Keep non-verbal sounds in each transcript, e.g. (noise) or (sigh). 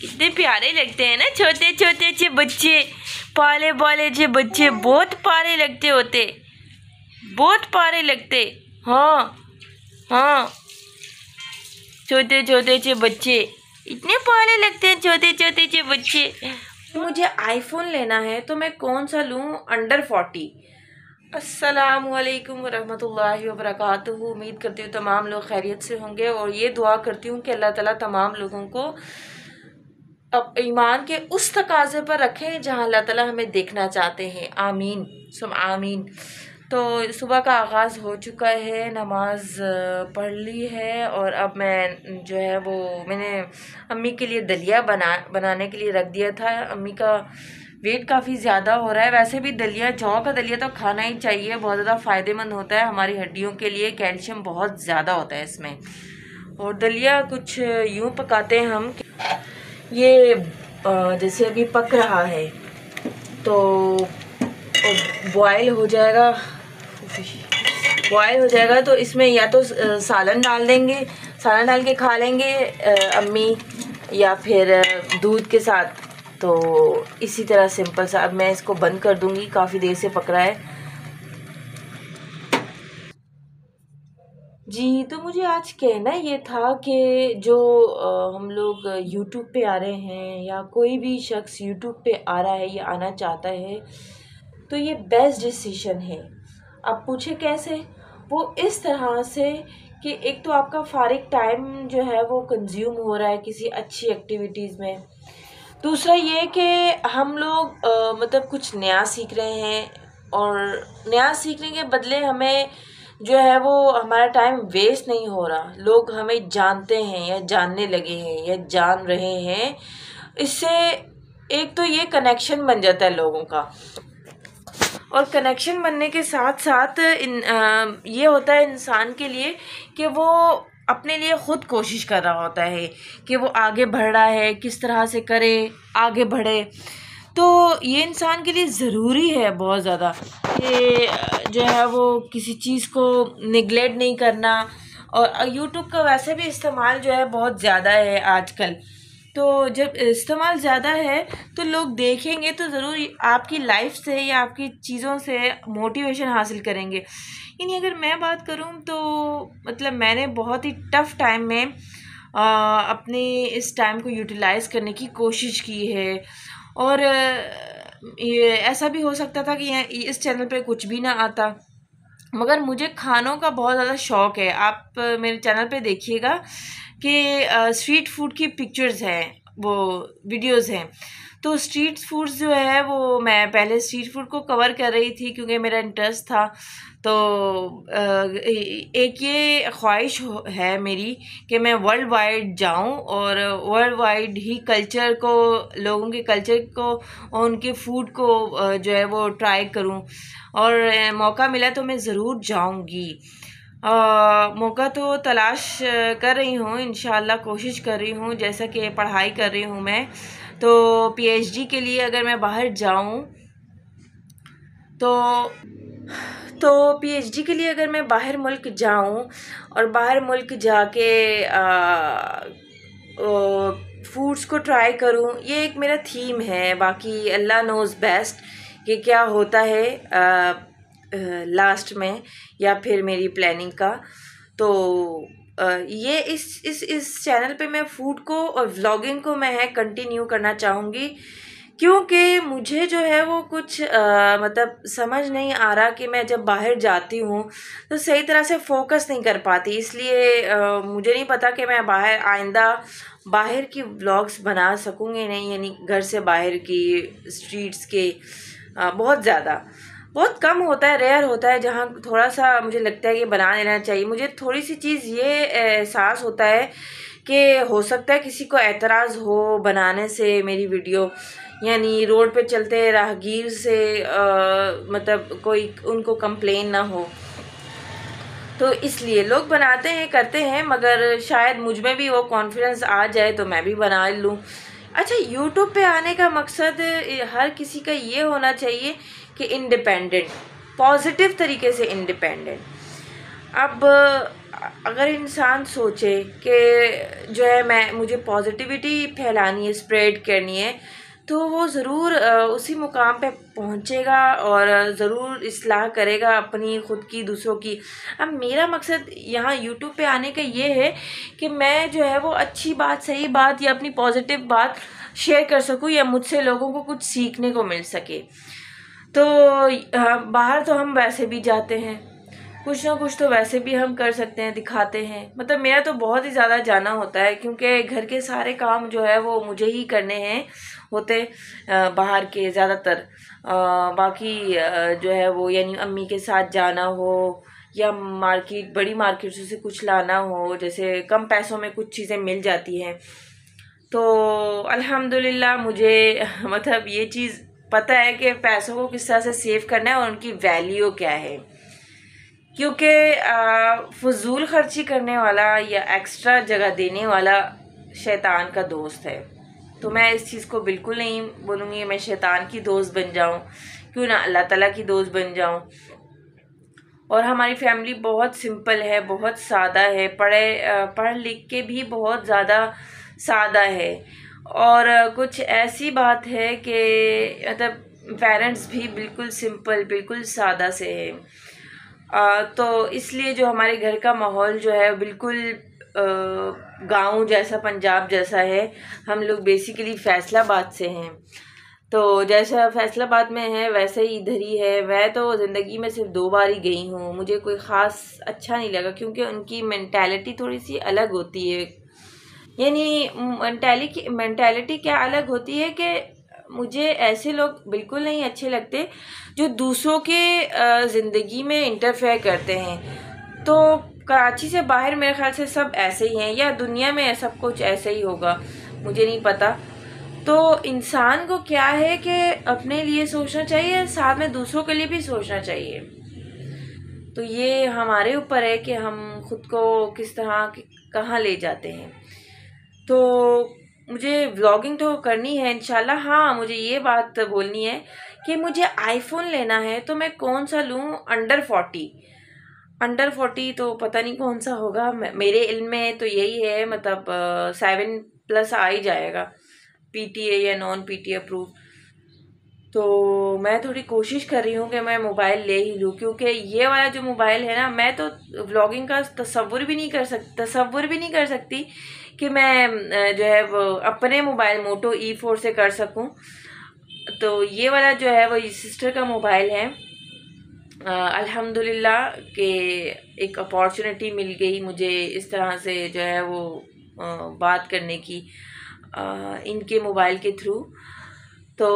कितने प्यारे लगते हैं ना छोटे छोटे से बच्चे पाले पाले से बच्चे बहुत प्यारे लगते होते बहुत प्यारे लगते हाँ हाँ छोटे छोटे से बच्चे इतने प्यारे लगते हैं छोटे छोटे से बच्चे मुझे आईफोन लेना है तो मैं कौन सा लूँ अंडर फोर्टी अस्सलाम वालेकुम रहमतुल्लाहि व बरकातुहू उम्मीद करती हूँ तमाम लोग खैरियत से होंगे और ये दुआ करती हूँ कि अल्लाह ताला तमाम लोगों को अब ईमान के उस तकाजे पर रखें जहाँ अल्लाह ताला हमें देखना चाहते हैं आमीन सुम आमीन तो सुबह का आगाज़ हो चुका है नमाज़ पढ़ ली है और अब मैं जो है वो मैंने अम्मी के लिए दलिया बना बनाने के लिए रख दिया था अम्मी का वेट काफ़ी ज़्यादा हो रहा है वैसे भी दलिया जौ का दलिया तो खाना ही चाहिए बहुत ज़्यादा फ़ायदेमंद होता है हमारी हड्डियों के लिए कैल्शियम बहुत ज़्यादा होता है इसमें और दलिया कुछ यूँ पकाते हैं हम ये जैसे अभी पक रहा है तो बॉयल हो जाएगा बॉयल हो जाएगा तो इसमें या तो सालन डाल देंगे सालन डाल के खा लेंगे अम्मी या फिर दूध के साथ तो इसी तरह सिंपल सा अब मैं इसको बंद कर दूंगी काफ़ी देर से पकड़ा है जी तो मुझे आज कहना ये था कि जो आ, हम लोग यूट्यूब पे आ रहे हैं या कोई भी शख्स यूट्यूब पे आ रहा है या आना चाहता है तो ये बेस्ट डिसीशन है आप पूछे कैसे वो इस तरह से कि एक तो आपका फारिग टाइम जो है वो कंज्यूम हो रहा है किसी अच्छी एक्टिविटीज़ में दूसरा ये कि हम लोग आ, मतलब कुछ नया सीख रहे हैं और नया सीखने के बदले हमें जो है वो हमारा टाइम वेस्ट नहीं हो रहा लोग हमें जानते हैं या जानने लगे हैं या जान रहे हैं इससे एक तो ये कनेक्शन बन जाता है लोगों का और कनेक्शन बनने के साथ साथ इन आ, ये होता है इंसान के लिए कि वो अपने लिए ख़ुद कोशिश कर रहा होता है कि वो आगे बढ़ रहा है किस तरह से करे आगे बढ़े तो ये इंसान के लिए ज़रूरी है बहुत ज़्यादा कि जो है वो किसी चीज़ को निगलेक्ट नहीं करना और यूट्यूब का वैसे भी इस्तेमाल जो है बहुत ज़्यादा है आजकल तो जब इस्तेमाल ज़्यादा है तो लोग देखेंगे तो ज़रूर आपकी लाइफ से या आपकी चीज़ों से मोटिवेशन हासिल करेंगे यानी अगर मैं बात करूँ तो मतलब मैंने बहुत ही टफ़ टाइम में अपने इस टाइम को यूटिलाइज़ करने की कोशिश की है और ये ऐसा भी हो सकता था कि इस चैनल पे कुछ भी ना आता मगर मुझे खानों का बहुत ज़्यादा शौक़ है आप मेरे चैनल पे देखिएगा कि स्ट्रीट फूड की पिक्चर्स हैं वो वीडियोस हैं तो स्ट्रीट फूड्स जो है वो मैं पहले स्ट्रीट फूड को कवर कर रही थी क्योंकि मेरा इंटरेस्ट था तो एक ये ख्वाहिश है मेरी कि मैं वर्ल्ड वाइड जाऊं और वर्ल्ड वाइड ही कल्चर को लोगों के कल्चर को और उनके फूड को जो है वो ट्राई करूं और मौका मिला तो मैं ज़रूर जाऊंगी मौका तो तलाश कर रही हूँ इन कोशिश कर रही हूँ जैसा कि पढ़ाई कर रही हूँ मैं तो पीएचडी के लिए अगर मैं बाहर जाऊँ तो तो पीएचडी के लिए अगर मैं बाहर मुल्क जाऊँ और बाहर मुल्क जाके फूड्स को ट्राई करूँ ये एक मेरा थीम है बाकी अल्लाह नोज़ बेस्ट कि क्या होता है आ, लास्ट में या फिर मेरी प्लानिंग का तो ये इस इस इस चैनल पे मैं फूड को और व्लॉगिंग को मैं है कंटिन्यू करना चाहूँगी क्योंकि मुझे जो है वो कुछ आ, मतलब समझ नहीं आ रहा कि मैं जब बाहर जाती हूँ तो सही तरह से फोकस नहीं कर पाती इसलिए आ, मुझे नहीं पता कि मैं बाहर आइंदा बाहर की व्लॉग्स बना सकूँगी नहीं यानी घर से बाहर की स्ट्रीट्स के आ, बहुत ज़्यादा बहुत कम होता है रेयर होता है जहाँ थोड़ा सा मुझे लगता है कि बना लेना चाहिए मुझे थोड़ी सी चीज़ ये एहसास होता है कि हो सकता है किसी को एतराज़ हो बनाने से मेरी वीडियो यानी रोड पे चलते राहगीर से आ, मतलब कोई उनको कंप्लेन ना हो तो इसलिए लोग बनाते हैं करते हैं मगर शायद मुझ में भी वो कॉन्फिडेंस आ जाए तो मैं भी बना लूँ अच्छा यूट्यूब पे आने का मकसद हर किसी का ये होना चाहिए कि इंडिपेंडेंट पॉजिटिव तरीके से इंडिपेंडेंट अब अगर इंसान सोचे कि जो है मैं मुझे पॉजिटिविटी फैलानी है स्प्रेड करनी है तो वो ज़रूर उसी मुकाम पे पहुँचेगा और ज़रूर इसलाह करेगा अपनी ख़ुद की दूसरों की अब मेरा मकसद यहाँ यूट्यूब पे आने का ये है कि मैं जो है वो अच्छी बात सही बात या अपनी पॉजिटिव बात शेयर कर सकूँ या मुझसे लोगों को कुछ सीखने को मिल सके तो बाहर तो हम वैसे भी जाते हैं कुछ ना कुछ तो वैसे भी हम कर सकते हैं दिखाते हैं मतलब मेरा तो बहुत ही ज़्यादा जाना होता है क्योंकि घर के सारे काम जो है वो मुझे ही करने हैं होते बाहर के ज़्यादातर बाकी जो है वो यानी अम्मी के साथ जाना हो या मार्केट बड़ी मार्केट से कुछ लाना हो जैसे कम पैसों में कुछ चीज़ें मिल जाती हैं तो अल्हम्दुलिल्लाह मुझे (laughs) मतलब ये चीज़ पता है कि पैसों को किस तरह से सेव करना है और उनकी वैल्यू क्या है क्योंकि फजूल खर्ची करने वाला या एक्स्ट्रा जगह देने वाला शैतान का दोस्त है तो मैं इस चीज़ को बिल्कुल नहीं बोलूँगी मैं शैतान की दोस्त बन जाऊँ क्यों ना अल्लाह ताला की दोस्त बन जाऊँ और हमारी फैमिली बहुत सिंपल है बहुत सादा है पढ़े पढ़ लिख के भी बहुत ज़्यादा सादा है और कुछ ऐसी बात है कि मतलब पेरेंट्स भी बिल्कुल सिंपल बिल्कुल सादा से हैं तो इसलिए जो हमारे घर का माहौल जो है बिल्कुल गांव जैसा पंजाब जैसा है हम लोग बेसिकली फैसलाबाद से हैं तो जैसा फैसलाबाद में है वैसे ही इधर ही है मैं तो ज़िंदगी में सिर्फ दो बार ही गई हूँ मुझे कोई ख़ास अच्छा नहीं लगा क्योंकि उनकी मैंटेलिटी थोड़ी सी अलग होती है यानी मेंटेलिटी मैंटेलिटी क्या अलग होती है कि मुझे ऐसे लोग बिल्कुल नहीं अच्छे लगते जो दूसरों के ज़िंदगी में इंटरफेयर करते हैं तो कराची से बाहर मेरे ख्याल से सब ऐसे ही हैं या दुनिया में सब कुछ ऐसे ही होगा मुझे नहीं पता तो इंसान को क्या है कि अपने लिए सोचना चाहिए साथ में दूसरों के लिए भी सोचना चाहिए तो ये हमारे ऊपर है कि हम खुद को किस तरह कहाँ ले जाते हैं तो मुझे व्लॉगिंग तो करनी है इनशाला हाँ मुझे ये बात बोलनी है कि मुझे आईफोन लेना है तो मैं कौन सा लूँ अंडर फोर्टी अंडर फोर्टी तो पता नहीं कौन सा होगा मेरे इल्म में तो यही है मतलब सेवन प्लस आ ही जाएगा पीटीए या नॉन पीटीए अप्रूव तो मैं थोड़ी कोशिश कर रही हूँ कि मैं मोबाइल ले ही लूँ क्योंकि ये वाला जो मोबाइल है ना मैं तो व्लॉगिंग का तस्वुर भी नहीं कर सक तस्वुर भी नहीं कर सकती कि मैं जो है वो अपने mobile Moto E e four से कर सकूं तो ये वाला जो है वो सिस्टर का मोबाइल है अल्हम्दुलिल्लाह के एक अपॉर्चुनिटी मिल गई मुझे इस तरह से जो है वो आ, बात करने की आ, इनके मोबाइल के थ्रू तो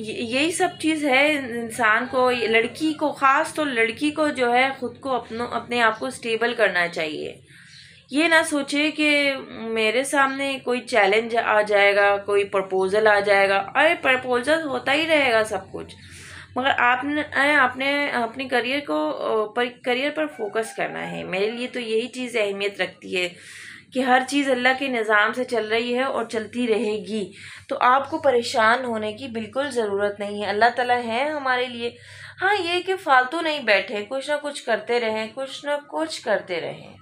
यही सब चीज़ है इंसान को लड़की को ख़ास तो लड़की को जो है ख़ुद को अपनों अपने आप को स्टेबल करना चाहिए ये ना सोचे कि मेरे सामने कोई चैलेंज आ जाएगा कोई प्रपोज़ल आ जाएगा अरे प्रपोज़ल होता ही रहेगा सब कुछ मगर आपने आपने अपने करियर को पर करियर पर फोकस करना है मेरे लिए तो यही चीज़ अहमियत रखती है कि हर चीज़ अल्लाह के निज़ाम से चल रही है और चलती रहेगी तो आपको परेशान होने की बिल्कुल ज़रूरत नहीं है अल्लाह ताला है हमारे लिए हाँ ये कि फ़ालतू नहीं बैठे कुछ ना कुछ करते रहें कुछ ना कुछ करते रहें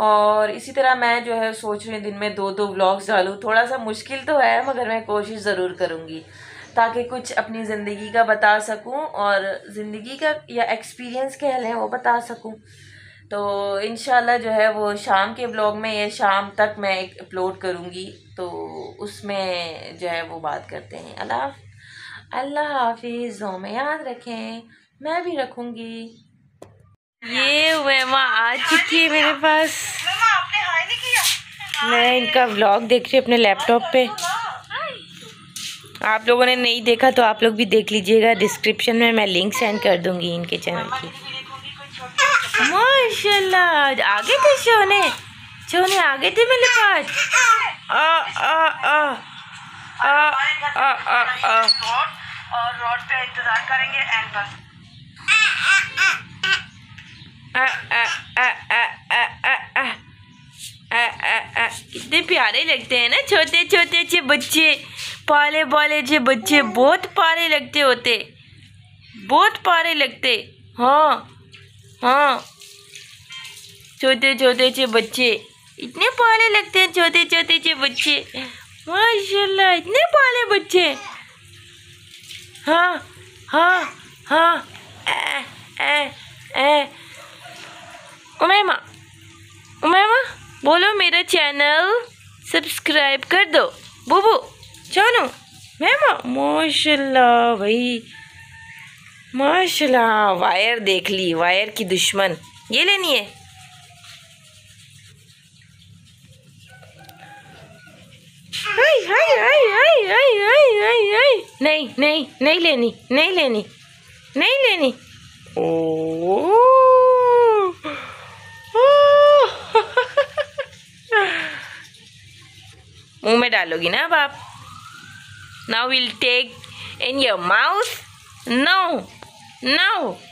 और इसी तरह मैं जो है सोच रही हूँ दिन में दो दो ब्लॉग्स डालूँ थोड़ा सा मुश्किल तो है मगर मैं कोशिश ज़रूर करूँगी ताकि कुछ अपनी ज़िंदगी का बता सकूँ और ज़िंदगी का या एक्सपीरियंस कह लें वो बता सकूँ तो इन जो है वो शाम के ब्लॉग में या शाम तक मैं एक अपलोड करूँगी तो उसमें जो है वो बात करते हैं अल्लाह अल्लाह हाफिज़ों में याद रखें मैं भी रखूँगी ये वेमा देखिए मेरे पास मैं इनका व्लॉग देख रही अपने लैपटॉप पे आप लोगों ने नहीं देखा तो आप लोग भी देख लीजिएगा डिस्क्रिप्शन में मैं लिंक सेंड कर दूंगी इनके चैनल की माशाल्लाह आगे थे शोने शोने आगे थे मेरे पास और रोड पे इंतजार करेंगे एंड बस कितने प्यारे लगते हैं ना छोटे छोटे से बच्चे पाले पाले से बच्चे बहुत प्यारे लगते होते बहुत प्यारे लगते हाँ हाँ छोटे छोटे से बच्चे इतने प्यारे लगते हैं छोटे छोटे से बच्चे माशाल्लाह इतने पाले बच्चे हाँ हाँ हाँ ए, ए, ए, उमेमा उमेमा बोलो मेरा चैनल सब्सक्राइब कर दो बुबू जानू मैमा माशाल्लाह भाई माशाल्लाह वायर देख ली वायर की दुश्मन ये लेनी है नहीं नहीं नहीं लेनी नहीं लेनी नहीं लेनी ओ मुंह में डालोगी ना अब आप now will take in your mouth now now